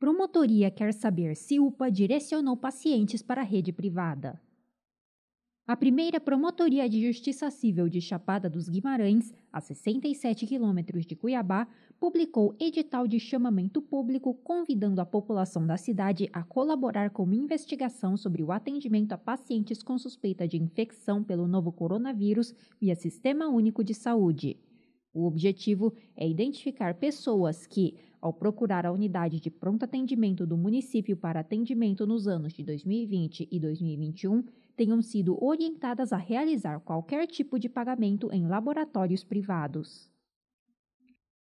Promotoria quer saber se UPA direcionou pacientes para a rede privada. A primeira Promotoria de Justiça Civil de Chapada dos Guimarães, a 67 quilômetros de Cuiabá, publicou edital de chamamento público convidando a população da cidade a colaborar com investigação sobre o atendimento a pacientes com suspeita de infecção pelo novo coronavírus via Sistema Único de Saúde. O objetivo é identificar pessoas que, ao procurar a unidade de pronto atendimento do município para atendimento nos anos de 2020 e 2021 tenham sido orientadas a realizar qualquer tipo de pagamento em laboratórios privados.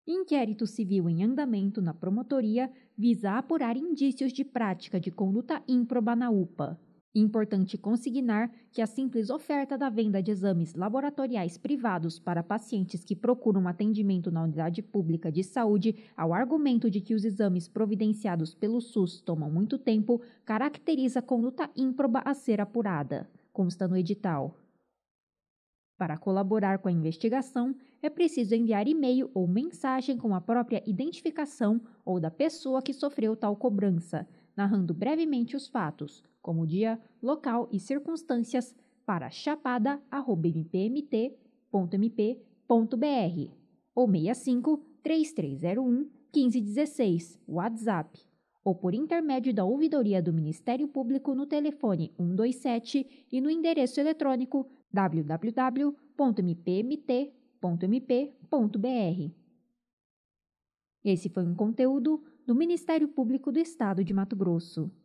Inquérito civil em andamento na promotoria visa apurar indícios de prática de conduta ímproba na UPA. Importante consignar que a simples oferta da venda de exames laboratoriais privados para pacientes que procuram atendimento na unidade pública de saúde, ao argumento de que os exames providenciados pelo SUS tomam muito tempo, caracteriza conduta ímproba a ser apurada, consta no edital. Para colaborar com a investigação, é preciso enviar e-mail ou mensagem com a própria identificação ou da pessoa que sofreu tal cobrança, narrando brevemente os fatos como dia, local e circunstâncias, para chapada.mpmt.mp.br ou 65 3301 1516, WhatsApp, ou por intermédio da ouvidoria do Ministério Público no telefone 127 e no endereço eletrônico www.mpmt.mp.br. Esse foi um conteúdo do Ministério Público do Estado de Mato Grosso.